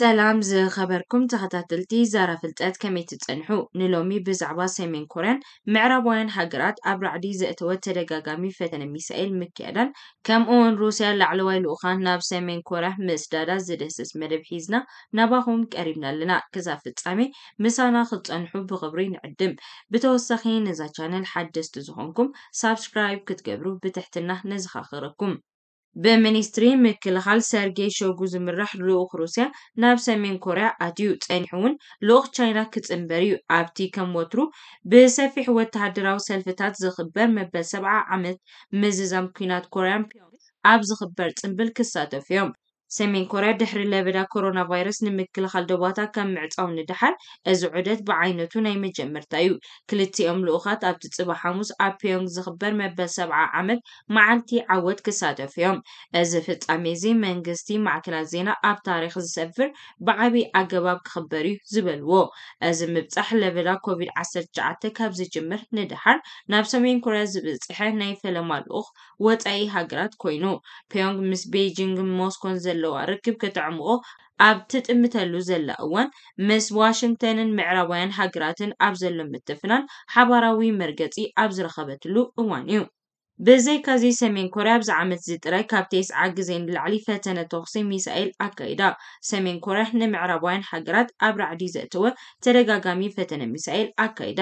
سلام ز خبركم تخطاتلتي زارا فلتات كمي تتنحو نلومي بزعبا سيمين كورين معرب وين هاقرات عبر عدي زئتوى تدقاقا ميفتن ميسائيل مكيدا كم اون روسيا لعلوي لوخان ناب سيمين كورا مزدادا زدهسس مدب حيزنا نباهم كاريبنا لنا كزا فلتامي مسانا خلتنحو بغبرين عدم بتوسخين نزا چانل حدست زخونكم سابسكرايب كتقبرو بتحتنا نزخاخركم بمنستريم مكل خال سرگي شوگوز من رح لوخ روسيا نابسا من كوريا عديو تنحون لوخ چاينا كتس انبريو عبتي كم وطرو بسفح وتحدراو سلفتات زخبر مبسبعة عمد مززام كينات كوريا عبز خبرت انبل كساتف ሰሜን ኮርያ ድሕሪ ለበዳ ኮሮና ቫይረስ ንምክልኻል ደባታ ካብ ምዕፃው ንድሓር እዚ ዑደት ብዓይነቱ ናይ መጀመርታ እዩ ክልቲኦም ልኡኻት ኣብቲ ፅባ ሓሙስ ኣብ ፒዮንግ ዝኽበር መበል ሰብዓ ዓመት መዓልቲ ዓወት ክሳተፉ እዮም እዚ ፍጻሜ እዚ መንግስቲ ማዕከናት ዜና ኣብ ታሪክ ዝሰፍር ብዓብዪ ኣገባብ ክኽበር እዩ ዝበልዎ እዚ ምብፃሕ ለበዳ ኮቪድ-19 ካብ ዝጅምር ንድሓር ናብ ሰሜን ኮርያ ዝበፅሐ ናይ ፈለማ ልኡኽ ወፃኢ ሃገራት ኮይኑ ፒዮንግ ምስ ቤይጂንግን ሞስኮን ዘለ ዘለዋ ርክብ ከተዕምቆ ኣብ ትጥምተሉ ዘላ እዋን ምስ ዋሽንግተንን ምዕራባውያን ሃገራትን ኣብ ዘሎ ምትፍናን ሓባራዊ መርገፂ ኣብ ዝረኸበትሉ እዋን እዩ ብዘይካዚ ሰሜን ኮርያ ኣብዚ ዓመት እዚ ጥራይ ካብ ተስዓ ግዜ ንላዕሊ ፈተነ ተኹሲ ሚሳኤል ኣካይዳ ሰሜን ኮርያ ንምዕራባውያን ሃገራት ኣብ ራዕዲ ዘእተወ ተደጋጋሚ ፈተነ ሚሳኤል ኣካይዳ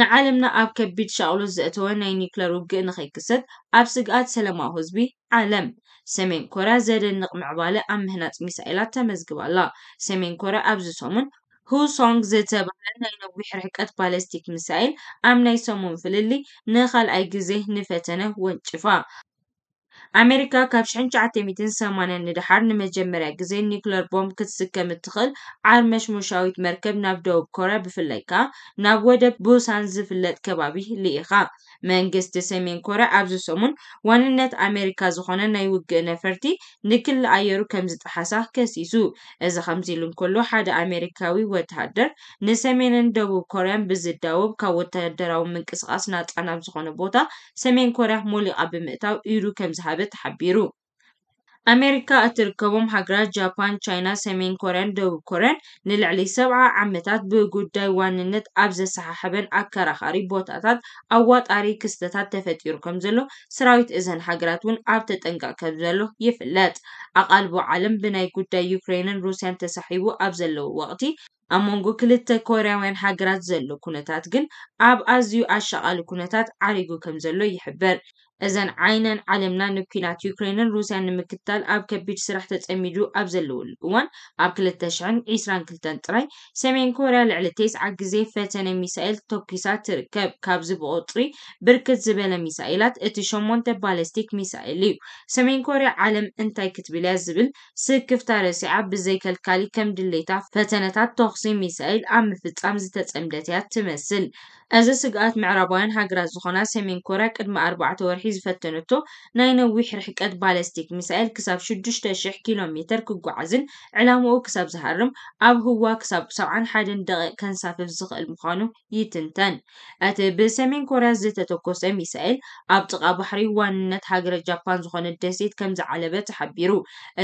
ንዓለምና ኣብ ከቢድ ሻቅሎት ዘእተወ ናይ ኒክለር ውግእ ንኸይክሰት ኣብ ስግኣት ሰለማዊ ህዝቢ ዓለም ሰሜን ኮርያ ዘደንቕ ምዕባለ ኣብ ምህናፅ ሚሳኤላት ተመዝግብ ኣላ ሰሜን ኮርያ ኣብዚ ሰሙን ሁሶንግ ዝተባሃለ ናይ ነዊሕ ርሕቀት ባለስቲክ ሚሳኤል ኣብ ናይ ሰሙን ፍልሊ ንኻልኣይ ግዜ ንፈተነ ወንጭፋ أمريكا كابش عن جعتي ميتين إن ندحرن مجمرة قزين نيكولر بوم كتسكة متخل عرمش مشاويت مركب نابدو بكورا بفلايكا نابودة بوسان زفلت كبابي ليخا من قصد سيمين كورا عبزو سومون واننات أمريكا زخونا نايوك نفرتي نكل أيرو كمزت حساه كسيسو إذا خمزي لون كلو حدا أمريكاوي وتهدر نسيمين دوو كورا بزد داوب كاو تهدر أو من قصاصنات أنا بزخونا بوتا سيمين كورا مولي أبمتاو إيرو كمزهاب ከምዝኸኣለ ተሓቢሩ ኣሜሪካ እትርከቦም ሃገራት ጃፓን፣ ቻይና፣ ሰሜን ኮርያን ደቡብ ኮርያን ንልዕሊ ሰብዓ ዓመታት ብጉዳይ ዋንነት ኣብ ዘሰሓሕበን ኣከራኻሪ ቦታታት ኣዋጣሪ ክስተታት ተፈጢሩ ከም ዘሎ ሰራዊት እዘን ሃገራት እውን ኣብ ተጠንቀቕ ከም ዘሎ ይፍለጥ። ኣቓልቦ ዓለም ብናይ ጉዳይ ዩክሬንን ሩስያን ተሳሒቡ ኣብ ዘለዎ ወቕቲ ኣብ መንጎ ክልተ ኮርያውያን ሃገራት ዘሎ ኩነታት ግን ኣብ ኣዝዩ ኣሸቓሊ ኩነታት ዓሪጉ ከም ዘሎ ይሕብር ازن عينن علمنا نكينات يوكرينن روسيان مكتال اب كبيج سرحت تأميدو اب زلول وان اب كلتشعن عيسران كلتان تري سمين كوريا لعلتيس عقزي فتن ميسائل توكيسات تركب كاب زبو اطري بركت زبالة ميسائلات اتشمون تبالستيك ميسائليو سمين كوريا علم انتاي كتبلا زبل سكف تارسي عب بزي كالكالي كم دليتا فتنتات توخصي ميسائل ام فتعم زتت امدتيات تمثل እዚ ስግኣት ምዕራባውያን ሃገራት ዝኾና ሰሜን ኮርያ ቅድሚ ኣርባዕተ ወርሒ ዝፈተነቶ ናይ ነዊሕ ርሕቀት ባለስቲክ ሚሳኤል ክሳብ 6,000 ኪሎ ሜትር ክጓዓዝን ዕላምኡ ክሳብ ዝሃርም ኣብ ህዋ ክሳብ 71 ደቂቕ ከንሳፍፍ ዝኽእል ምዃኑ ይትንተን እቲ ብሰሜን ኮርያ ዝተተኮሰ ሚሳኤል ኣብ ጥቓ ባሕሪ ዋንነት ሃገረ ጃፓን ዝኾነ ደሴት ከም ዝዓለበ ተሓቢሩ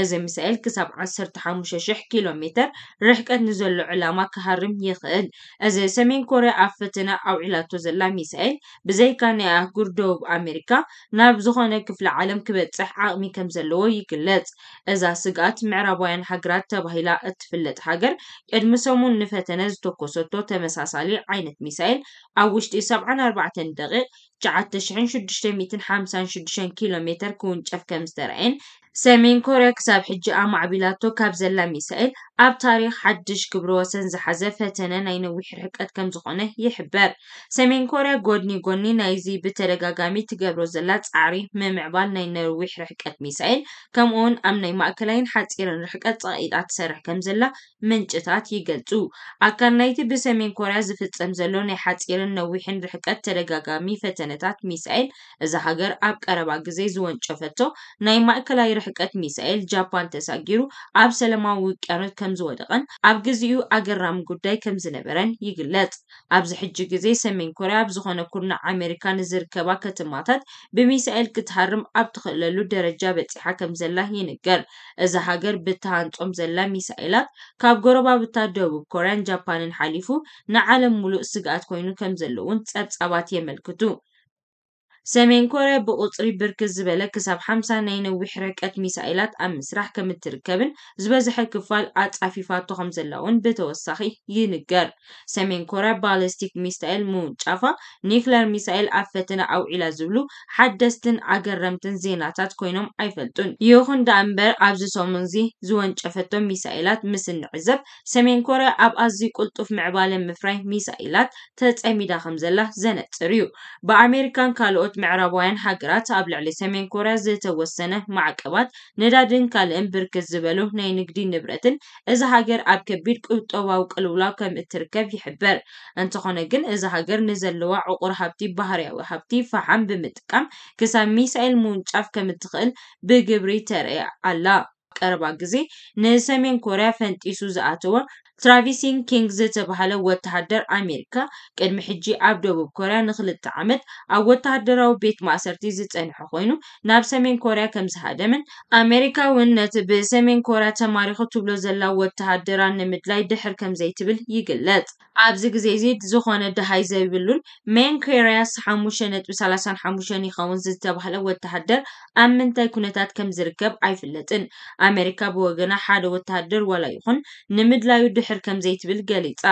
እዚ ሚሳኤል ክሳብ 15,000 ኪሎ ሜትር ርሕቀት ንዘሎ ዕላማ ክሃርም ይኽእል እዚ ሰሜን ኮርያ ኣብ ፍትና ኣብ وعلاته زلا ميسائل بزي كان يأهجر دوب أمريكا ناب زخونة كفل عالم كبت صح عقمي كم زلوه يقلت إذا سقات معرابوين حقرات تبهيلا اتفلت حقر المسومون نفتنز توكوسوتو تمساسالي عينت ميسائل أوشت إسابعان أربعة دقيق جعت تشعين شدشتين ميتين حامسان شدشين كيلومتر كون جف كم ሰሜን ኮርያ ክሳብ ሕጂ ኣማዕቢላቶ ካብ ዘላ ሚሳኤል ኣብ ታሪክ ሓድሽ ክብሪ ወሰን ዝሓዘ ፈተነ ናይ ነዊሕ ርሕቀት ከም ዝኾነ ይሕበር። ሰሜን ኮርያ ጎድኒ ጎኒ ናይዚ ብተደጋጋሚ ትገብሮ ዘላ ፃዕሪ ምምዕባል ናይ ነዊሕ ርሕቀት ሚሳኤል ከምኡውን ኣብ ናይ ማእከላይን ሓፂርን ርሕቀት ፀቂጣ ትሰርሕ ከም ዘላ ምንጭታት ይገልፁ ኣካል ናይቲ ብሰሜን ኮርያ ዝፍፀም ዘሎ ናይ ሓፂርን ነዊሕን ርሕቀት ተደጋጋሚ ፈተነታት ሚሳኤል እዛ ሃገር ኣብ ቀረባ ግዜ ዝወንጨፈቶ ናይ ማእከላይ ርሕ ርሕቀት ሚሳኤል ጃፓን ተሳጊሩ ኣብ ሰለማዊ ውቅያኖት ከም ዝወደቐን ኣብ ግዜኡ ኣገራሚ ጉዳይ ከም ዝነበረን ይግለጽ ኣብዚ ሕጂ ግዜ ሰሜን ኮርያ ኣብ ዝኾነ ኩርናዕ ኣሜሪካ ንዝርከባ ከተማታት ብሚሳኤል ክትሃርም ኣብ ትኽእለሉ ደረጃ በፂሓ ከም ዘላ ይንገር እዛ ሃገር ብተሃንፆም ዘላ ሚሳኤላት ካብ ጎረባብታ ደቡብ ኮርያን ጃፓንን ሓሊፉ ንዓለም ሙሉእ ስግኣት ኮይኑ ከም ዘሎ እውን ጸብጻባት የመልክቱ ሰሜን ኮርያ ብቁፅሪ ብርክት ዝበለ ክሳብ ሓምሳ ናይ ነዊሕ ርሕቀት ሚሳኤላት ኣብ ምስራሕ ከም እትርከብን ዝበዝሐ ክፋል ኣፃፊፋቶ ከም ዘላ እውን ብተወሳኺ ይንገር። ሰሜን ኮርያ ባለስቲክ ሚሳኤል ምውንጫፋ ኒክለር ሚሳኤል ኣብ ፈተና ኣውዒላ ዝብሉ ሓደስትን ኣገረምትን ዜናታት ኮይኖም ኣይፈልጡን። ይኹን ዳኣ እምበር ኣብዚ ሰሙን እዚ ዝወንጨፈቶም ሚሳኤላት ምስ እንዕዘብ ሰሜን ኮርያ ኣብ ኣዝዩ ቅልጡፍ ምዕባለ ምፍራይ ሚሳኤላት ተፀሚዳ ከም ዘላ ዘነፅር እዩ። ብኣሜሪካን ካልኦት ምዕራባውያን ሃገራት ኣብ ልዕሊ ሰሜን ኮርያ ዝተወሰነ ማዕቀባት ነዳድን ካልእን ብርክት ዝበሉ ናይ ንግዲ ንብረትን እዚ ሃገር ኣብ ከቢድ ቁጠባዊ ቅልውላው ከም እትርከብ ይሕበር። እንተኾነ ግን እዚ ሃገር ንዘለዋ ዕቑር ሃብቲ ባህርያዊ ሃብቲ ፈሓም ብምጥቃም ክሳብ ሚሳኤል ምውንጫፍ ከም እትኽእል ብግብሪ ተርኢ ኣላ። ቀረባ ግዜ ንሰሜን ኮርያ ፈንጢሱ ዝኣተወ ትራቪሲን ኪንግ ዝተባሃለ ወተሃደር ኣሜሪካ ቅድሚ ሕጂ ኣብ ደቡብ ኮርያ ንክልተ ዓመት ኣብ ወተሃደራዊ ቤት ማእሰርቲ ዝፀንሐ ኮይኑ ናብ ሰሜን ኮርያ ከም ዝሃደምን ኣሜሪካ እውን ነቲ ብሰሜን ኮርያ ተማሪኹ ትብሎ ዘላ ወተሃደራ ንምድላይ ድሕር ከም ዘይትብል ይግለጽ ኣብዚ ግዜ እዚ ዝኾነ ድሃይ ዘይብሉን ሜን ኮርያስ ነጥቢ 5.35 ይኸውን ዝተባህለ ወተሃደር ኣብ ምንታይ ኩነታት ከም ዝርከብ ኣይፍለጥን ኣሜሪካ ብወገና ሓደ ወተሃደር ዋላ ይኹን ንምድላዩ ድሕር ክድሕር ከም ዘይትብል ገሊጻ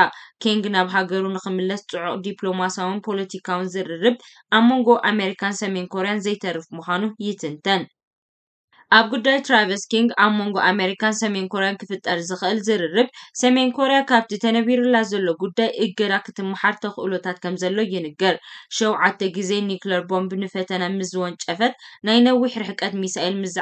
ኪንግ ናብ ሃገሩ ንክምለስ ጽዑቕ ዲፕሎማሳውን ፖለቲካውን ዝርርብ ኣብ መንጎ ኣሜሪካን ሰሜን ኮርያን ዘይተርፍ ምዃኑ ይትንተን ኣብ ጉዳይ ትራቨስ ኪንግ ኣብ መንጎ ኣሜሪካን ሰሜን ኮርያን ክፍጠር ዝኽእል ዝርርብ ሰሜን ኮርያ ካብቲ ተነቢሩላ ዘሎ ጉዳይ እገዳ ክትመሓር ተኽእሎታት ከም ዘሎ ይንገር ሸውዓተ ግዜ ኒክለር ቦምብ ንፈተና ምስ ናይ ነዊሕ ርሕቀት ሚሳኤል ምስ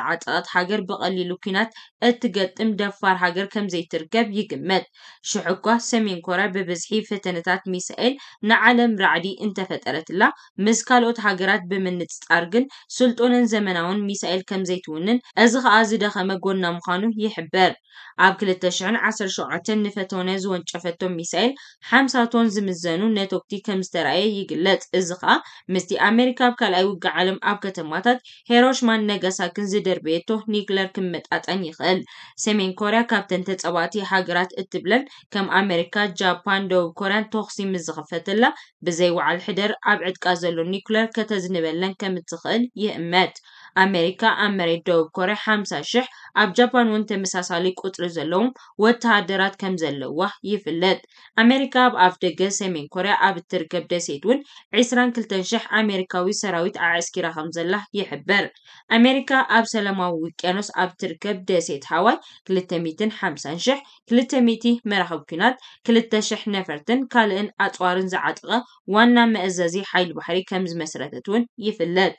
ሃገር ብቐሊሉ ኩናት እትገጥም ደፋር ሃገር ከም ዘይትርከብ ይግመት ሽሕ እኳ ሰሜን ኮርያ ብብዝሒ ፈተነታት ሚሳኤል ንዓለም ራዕዲ እንተፈጠረትላ ምስ ካልኦት ሃገራት ብምንፅፃር ግን ስልጡንን ዘመናውን ሚሳኤል ከም ዘይትውንን ኣይኮነን እዚ ከዓ ዝደኸመ ጎና ምዃኑ ይሕበር ኣብ 217 ንፈተነ ዝወንጨፈቶም ሚሳኤል 50 ቶን ዝምዘኑ ነቶክቲ ከም ዝተረኣየ ይግለጽ እዚ ከዓ ምስቲ ኣሜሪካ ኣብ ካልኣይ ውጊ ዓለም ኣብ ከተማታት ሄሮሽማን ነገሳክን ዝደርበየቶ ኒክለር ክመጣጠን ይኽእል ሰሜን ኮርያ ካብተን ተፀባቲ ሃገራት እትብለን ከም ኣሜሪካ ጃፓን ደቡብ ኮርያን ምዝኸፈትላ ብዘይ ብዘይወዓል ሕደር ኣብ ዕጥቃ ዘሎ ኒክለር ከተዝንበለን ከም እትኽእል ይእመት ኣሜሪካ ኣብ መሬት ደቡብ ኮርያ 50 ሽሕ ኣብ ጃፓን እውን ተመሳሳሊ ቁፅሪ ዘለዎም ወተሃደራት ከም ዘለዋ ይፍለጥ ኣሜሪካ ኣብ ኣፍ ደገ ሰሜን ኮርያ ኣብ እትርከብ ደሴት እውን ሽሕ ኣሜሪካዊ ሰራዊት ኣዕስኪራ ከም ዘላ ይሕበር ኣሜሪካ ኣብ ሰላማዊ ውቅያኖስ ኣብ እትርከብ ደሴት ሃዋይ ሽሕ 200 መራኸብ ኩናት 2,000 ነፈርትን ካልእን ኣፅዋርን ዝዓጠቐ ዋና መእዘዚ ሓይሊ ባሕሪ ከም ዝመስረተት እውን ይፍለጥ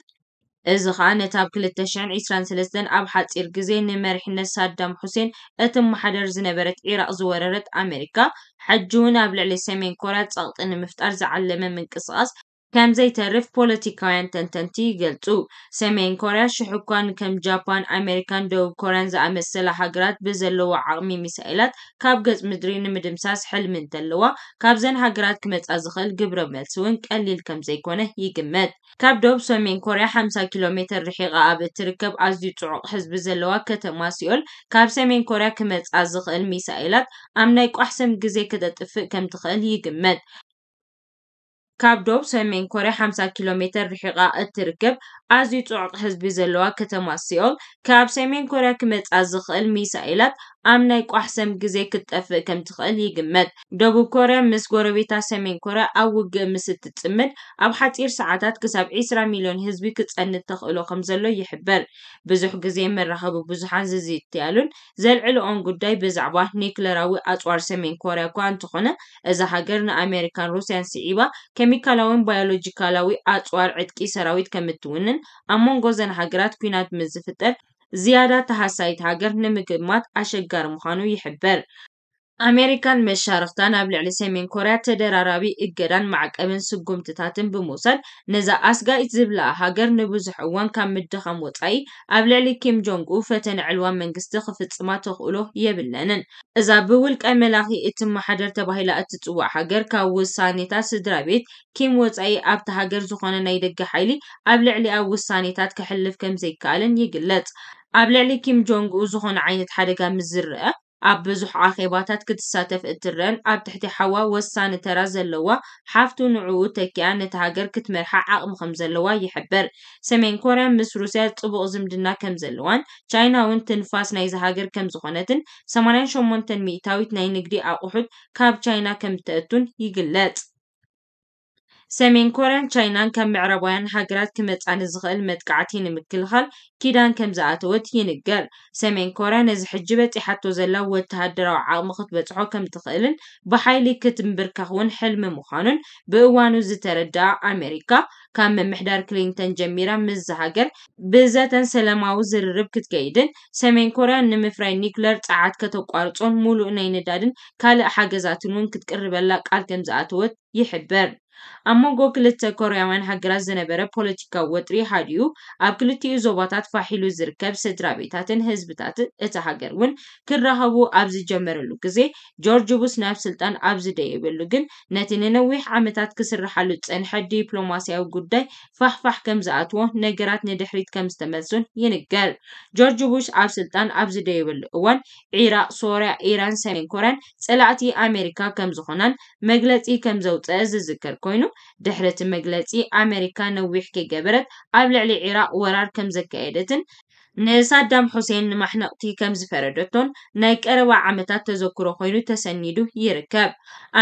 እዚ ከዓ ነቲ ኣብ 2023 ኣብ ሓፂር ግዜ ንመሪሕነት ሳዳም ሁሴን እትመሓደር ዝነበረት ኢራቅ ዝወረረት ኣሜሪካ ሕጂ እውን ኣብ ልዕሊ ሰሜን ኮርያ ፀቕጢ ንምፍጣር ዝዓለመ ምንቅስቓስ Kamzaitarif politikaen tententigel tu سمين كورا شحكان كم جابان أمريكان دو كوران زعم السلاحقرات بزلوا عقمي مسائلات كاب قز مدرين مدمساس حلم انتلوا كاب زن هقرات كمت أزخل قبر ملسون كقليل كم زيكونه يقمت كاب دوب سمين كورا 50 كيلومتر رحيقة أب تركب أزدي تعق حزب زلوا كتما سيول كاب سمين كورا كمت أزخل مسائلات أمنايك أحسن قزي كده كم تخل يقمت ካብ ዶብ ሰሜን ኮርያ 50 ኪሎ ሜትር ርሒቓ እትርከብ ኣዝዩ ፅዑቕ ህዝቢ ዘለዋ ከተማ ሲኦል ካብ ሰሜን ኮርያ ክመፃ ዝኽእል ሚሳኤላት ኣብ ናይ ቋሕሰም ግዜ ክትጠፍእ ከም ትኽእል ይግመት። ደቡብ ኮርያ ምስ ጎረቤታ ሰሜን ኮርያ ኣብ ውግእ ምስ እትፅምድ ኣብ ሓፂር ሰዓታት ክሳብ 20 ሚልዮን ህዝቢ ክፀንት ተኽእሎ ከም ዘሎ ይሕበር። ብዙሕ ግዜ መራኸቢ ብዙሓን ዝዝትያሉን ዘልዕልኦን ጉዳይ ብዛዕባ ኒክለራዊ ኣፅዋር ሰሜን ኮርያ እኳ እንተኾነ እዛ ሃገር ንኣሜሪካን ሩስያን ስዒባ ኬሚካላውን ባዮሎጂካላዊ ኣፅዋር ዕጥቂ ሰራዊት ከም እትውንን ኣብ መንጎ ዘን ሃገራት ኩናት ምስ ዝፍጠር ዝያዳ ተሃሳይት ሃገር ንምግማት ኣሸጋሪ ምዃኑ ይሕብር። ኣሜሪካን መሻርክታ ኣብ ልዕሊ ሰሜን ኮርያ ተደራራቢ እገዳን ማዕቀብን ስጉምትታትን ብምውሳድ ነዛ ኣስጋኢት ዝብላ ሃገር ንብዙሕ እዋን ካብ ምድኻም ወፃኢ ኣብ ልዕሊ ኪም ጆንግ ኡ ፈተነ ዕልዋ መንግስቲ ክፍፅማ ተኽእሎ የብለንን እዛ ብውልቀ መላኺ እትመሓደር ተባሂላ እትፅዋዕ ሃገር ካብ ውሳኔታት ስድራ ቤት ኪም ወፃኢ ኣብቲ ሃገር ዝኾነ ናይ ደገ ሓይሊ ኣብ ልዕሊ ኣብ ውሳኔታት ክሕልፍ ከም ዘይከኣልን ይግለጽ ኣብ ልዕሊ ኪም ጆንግ ዝኾነ ዓይነት ሓደጋ ምስ ዝርአ ኣብ ብዙሕ ኣኼባታት ክትሳተፍ እትረአን ኣብ ትሕቲ ሓዋ ወሳኒ ተራ ዘለዋ ሓፍቱ ንዕኡ ተኪኣ ነቲ ሃገር ክትመርሓ ዓቕሚ ከም ዘለዋ ይሕብር። ሰሜን ኮርያ ምስ ሩስያ ፅቡቅ ዝምድና ከም ዘለዋን ቻይና እውን ትንፋስ ናይዚ ሃገር ከም ዝኾነትን 88 ሚእታዊት ናይ ንግዲ ኣቑሑት ካብ ቻይና ከም እትእቱን ይግለፅ። ሰሜን ኮርያን ቻይናን ከም ምዕረባውያን ሃገራት ክመፃኒ ዝኽእል መጥቃዕቲ ንምክልኻል ኪዳን ከም ዝኣተወት ይንገር ሰሜን ኮርያ ነዚ ሕጂ በፂሓቶ ዘላ ወተሃደራዊ ዓቕሚ ክትበፅሖ ከም ትኽእልን ብሓይሊ ክትምብርካኽ እውን ሕልሚ ምዃኑን ብእዋኑ ዝተረድኣ ኣሜሪካ ካብ ምምሕዳር ክሊንተን ጀሚራ ምዝ ሃገር ብዘተን ሰላማዊ ዝርርብ ክትከይድን ሰሜን ኮርያ ንምፍራይ ኒኩለር ፀዓት ከተቋርፆን ሙሉእ ናይ ነዳድን ካልእ ሓገዛትን እውን ክትቅርበላ ቃል ከም ዝኣተወት ይሕበር ኣብ መንጎ ክልተ ኮርያውያን ሃገራት ዝነበረ ፖለቲካዊ ወጥሪ ሓድዩ ኣብ ክልቲኡ ዞባታት ፋሒሉ ዝርከብ ስድራ ቤታትን ህዝብታትን እቲ ሃገር እውን ክራኸቡ ኣብ ዝጀመረሉ ግዜ ጆርጅ ቡስ ናብ ስልጣን ኣብ ዝደየበሉ ግን ነቲ ንነዊሕ ዓመታት ክስርሓሉ ዝፀንሐ ዲፕሎማስያዊ ጉዳይ ፋሕፋሕ ከም ዝኣትዎ ነገራት ንድሕሪት ከም ዝተመልሱን ይንገር። ጆርጅ ቡሽ ኣብ ስልጣን ኣብ ዝደየበሉ እዋን ዒራቅ፣ ሶርያ፣ ኢራን፣ ሰሜን ኮርያን ፀላእቲ ኣሜሪካ ከም ዝኾናን መግለፂ ከም ዘውፀአ ዝዝከር ኮይኑ ድሕሪ እቲ መግለፂ ኣሜሪካ ነዊሕ ከይገበረት ኣብ ልዕሊ ዒራቅ ወራር ከም ዘካየደትን ንሳዳም ሑሴን ንማሕነቕቲ ከም ዝፈረደቶን ናይ ቀረባ ዓመታት ተዘክሮ ኮይኑ ተሰኒዱ ይርከብ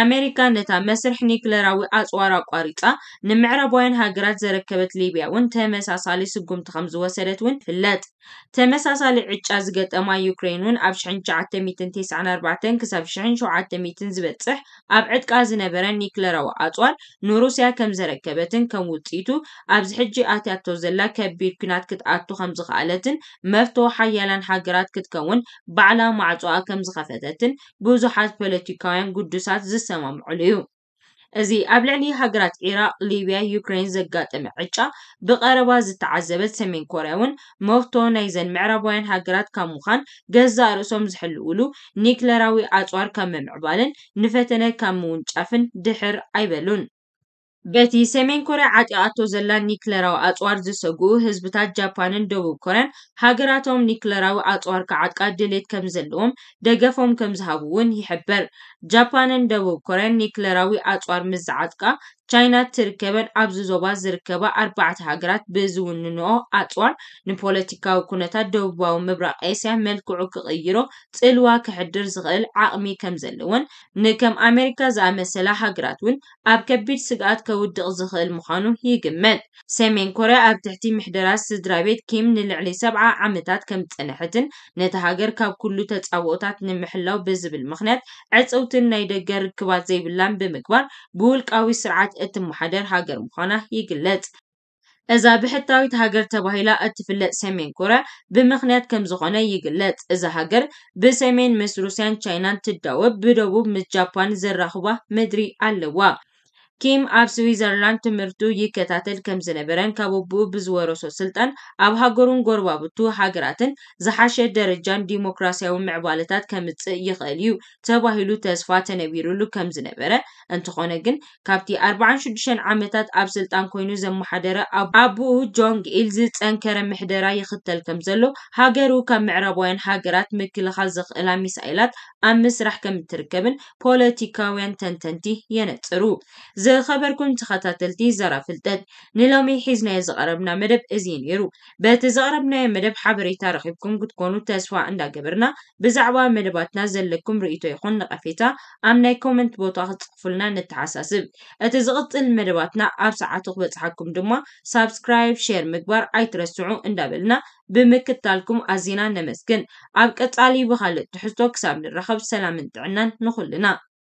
ኣሜሪካ ነታ መስርሕ ኒክለራዊ ኣፅዋር ኣቋሪፃ ንምዕረባውያን ሃገራት ዘረከበት ሊብያ እውን ተመሳሳሊ ስጉምቲ ከም ዝወሰደት እውን ይፍለጥ ተመሳሳሊ ዕጫ ዝገጠማ ዩክሬን እውን ኣብ 994 ክሳብ 1700 ዝበፅሕ ኣብ ዕጥቃ ዝነበረ ኒክለራዊ ኣፅዋር ንሩስያ ከም ዘረከበትን ከም ውፅኢቱ ኣብዚ ሕጂ ኣትያቶ ዘላ ከቢድ ኩናት ክትኣቱ ከም ዝኽኣለትን መፍቶ ሓያላን ሃገራት ክትከውን ባዕላ ማዕፅዋ ከም ዝኸፈተትን ብዙሓት ፖለቲካውያን ጉዱሳት ዝሰማምዑሉ እዩ እዚ ኣብ ልዕሊ ሃገራት ኢራቅ ሊብያ ዩክሬን ዘጋጠመ ዕጫ ብቀረባ ዝተዓዘበት ሰሜን ኮርያ እውን መፍቶ ናይዘን ምዕራባውያን ሃገራት ካብ ምዃን ገዛ ርእሶም ዝሕልውሉ ኒክለራዊ ኣፅዋር ካብ ምምዕባልን ንፈተነ ካብ ምውንጫፍን ድሕር ኣይበሉን በቲ ሰሜን ኮርያ ዓጢኣቶ ዘላ ኒክለራዊ ኣፅዋር ዝሰግኡ ህዝብታት ጃፓንን ደቡብ ኮርያን ሃገራቶም ኒክለራዊ ኣፅዋር ክዓጥቃ ድሌት ከም ዘለዎም ደገፎም ከም ዝሃቡ እውን ይሕበር። ጃፓንን ደቡብ ኮርያን ኒክለራዊ ኣፅዋር ምስ ዝዓጥቃ ቻይና እትርከበን ኣብዚ ዞባ ዝርከባ ኣርባዕተ ሃገራት ብዝውንንኦ ኣፅዋር ንፖለቲካዊ ኩነታት ደቡባዊ ምብራቅ ኤስያ መልክዑ ክቅይሮ ፅልዋ ክሕድር ዝኽእል ዓቕሚ ከም ዘለወን ንከም ኣሜሪካ ዝኣመሰላ ሃገራት እውን ኣብ ከቢድ ስግኣት ከውድቕ ዝኽእል ምዃኑ ይግመት። ሰሜን ኮርያ ኣብ ትሕቲ ምሕደራት ስድራ ቤት ኪም ንልዕሊ ሰብዓ ዓመታት ከም ዝፀንሐትን ነቲ ሃገር ካብ ኩሉ ተፃውኦታት ንምሕላው ብዝብል ምክንያት ዕፀውትን ናይ ደገ ርክባት ዘይብላን ብምግባር ብውልቃዊ ስርዓት እትመሓደር ሃገር ምዃና ይግለጽ እዛ ብሕታዊት ሃገር ተባሂላ እትፍለጥ ሰሜን ኮርያ ብምኽንያት ከም ዝኾነ ይግለጽ። እዛ ሃገር ብሰሜን ምስ ሩስያን ቻይናን ትዳወብ፣ ብደቡብ ምስ ጃፓን ዘራኽባ ምድሪ ኣለዋ። ኪም ኣብ ስዊዘርላንድ ትምህርቱ ይከታተል ከም ዝነበረን ካብ ብዝወረሶ ስልጣን ኣብ ሃገሩን ጎርባብቱ ሃገራትን ዝሓሸ ደረጃን ዲሞክራሲያዊ ምዕባለታት ከምፅእ ይኽእል እዩ ተባሂሉ ተስፋ ተነቢሩሉ ከም ዝነበረ እንትኾነ ግን ካብቲ 46 ዓመታት ኣብ ስልጣን ኮይኑ ዘመሓደረ ኣቦኡ ጆንግ ኢል ዝፀንከረ ምሕደራ ይኽተል ከም ዘሎ ሃገሩ ካብ ምዕራባውያን ሃገራት ምክልኻል ዝኽእላ ሚሳኤላት ኣብ ምስራሕ ከም እትርከብን ፖለቲካውያን ተንተንቲ የነፅሩ زخبركم تخاتلتي زرا فلتد نلامي حزنا زغربنا مدب ازين يرو بات زغربنا مدب حبري تارخيبكم كتكونو تسوا عندا قبرنا بزعوا مدبات نازل لكم رئيتو يخون نقفيتا امناي كومنت بوتا تقفلنا نتعساسب اتزغط المدباتنا عب ساعات اخبت حكم دوما سابسكرايب شير مكبر اي ترسعو عندا بلنا بمكتالكم ازينا نمسكن عبكت علي بخالد تحستو كسام للرخب سلام انتعنا نخلنا